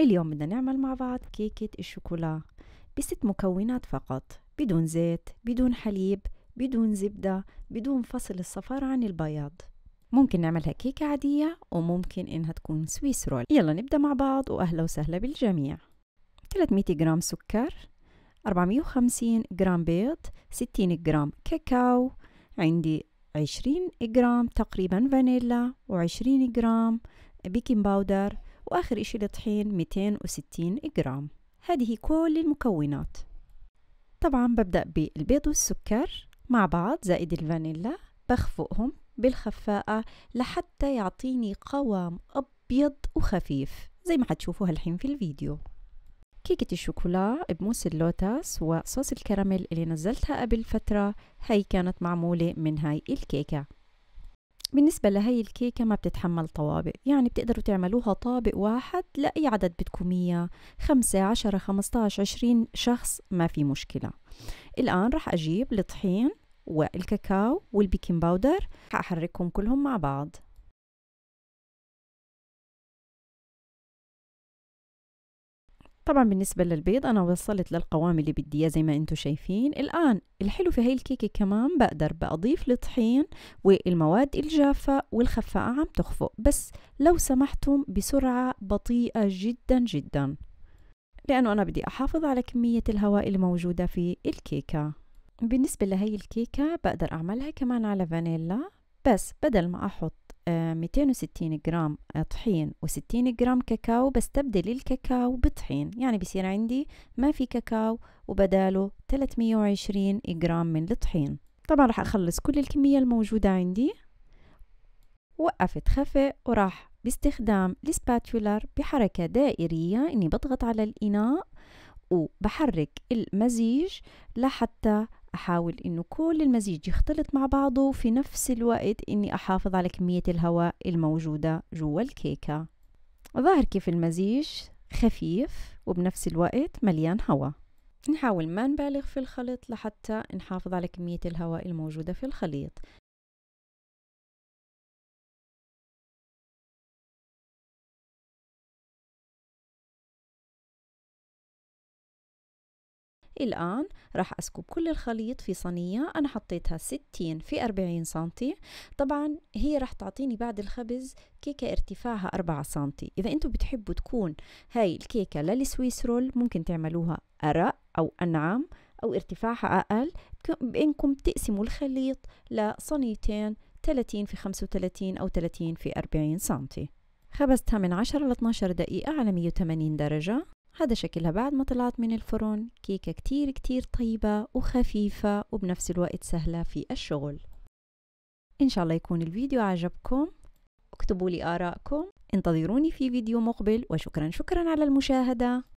اليوم بدنا نعمل مع بعض كيكة الشوكولا بست مكونات فقط بدون زيت بدون حليب بدون زبدة بدون فصل الصفار عن البياض ممكن نعملها كيكة عادية وممكن إنها تكون سويس رول يلا نبدأ مع بعض وأهلا وسهلا بالجميع 300 جرام سكر 450 جرام بيض 60 جرام كاكاو عندي 20 جرام تقريبا فانيلا و20 جرام بيكنج باودر وآخر إشي الطحين 260 جرام هذه كل المكونات طبعا ببدأ بالبيض والسكر مع بعض زائد الفانيلا بخفقهم بالخفاءة لحتى يعطيني قوام أبيض وخفيف زي ما حتشوفوا هالحين في الفيديو كيكة الشوكولا بموس اللوتس وصوص الكراميل اللي نزلتها قبل فترة هي كانت معمولة من هاي الكيكة بالنسبة لهي الكيكة ما بتتحمل طوابق يعني بتقدروا تعملوها طابق واحد لأي عدد بدكم إياه خمسة عشرة خمستاش عشرين شخص ما في مشكلة الآن رح أجيب الطحين والكاكاو والبيكنج باودر هأحركهم كلهم مع بعض طبعا بالنسبة للبيض أنا وصلت للقوام اللي بدي إياه زي ما أنتم شايفين الآن الحلو في هاي الكيكة كمان بقدر بأضيف الطحين والمواد الجافة والخفاقة عم تخفق بس لو سمحتم بسرعة بطيئة جدا جدا لأنه أنا بدي أحافظ على كمية الهواء الموجودة في الكيكة بالنسبة لهي الكيكة بقدر أعملها كمان على فانيلا بس بدل ما أحط 260 آه، جرام آه، طحين و60 جرام كاكاو بستبدل الكاكاو بطحين يعني بصير عندي ما في كاكاو وبداله 320 جرام من الطحين طبعا راح أخلص كل الكمية الموجودة عندي وقفت خفق وراح باستخدام السباتولر بحركة دائرية إني بضغط على الإناء وبحرك المزيج لحتى أحاول إنه كل المزيج يختلط مع بعضه وفي نفس الوقت إني أحافظ على كمية الهواء الموجودة جوا الكيكة ظاهر كيف المزيج خفيف وبنفس الوقت مليان هواء نحاول ما نبالغ في الخلط لحتى نحافظ على كمية الهواء الموجودة في الخليط الآن راح أسكب كل الخليط في صينية أنا حطيتها 60 في 40 سنتي طبعا هي راح تعطيني بعد الخبز كيكة ارتفاعها 4 سنتي إذا أنتم بتحبوا تكون هاي الكيكة للسويس رول ممكن تعملوها أرق أو أنعم أو ارتفاعها أقل بإنكم تقسموا الخليط لصنيتين 30 في 35 أو 30 في 40 سنتي خبزتها من 10 ل 12 دقيقة على 180 درجة هذا شكلها بعد ما طلعت من الفرن كيكة كتير كتير طيبة وخفيفة وبنفس الوقت سهلة في الشغل إن شاء الله يكون الفيديو عجبكم اكتبوا لي آرائكم انتظروني في فيديو مقبل وشكرا شكرا على المشاهدة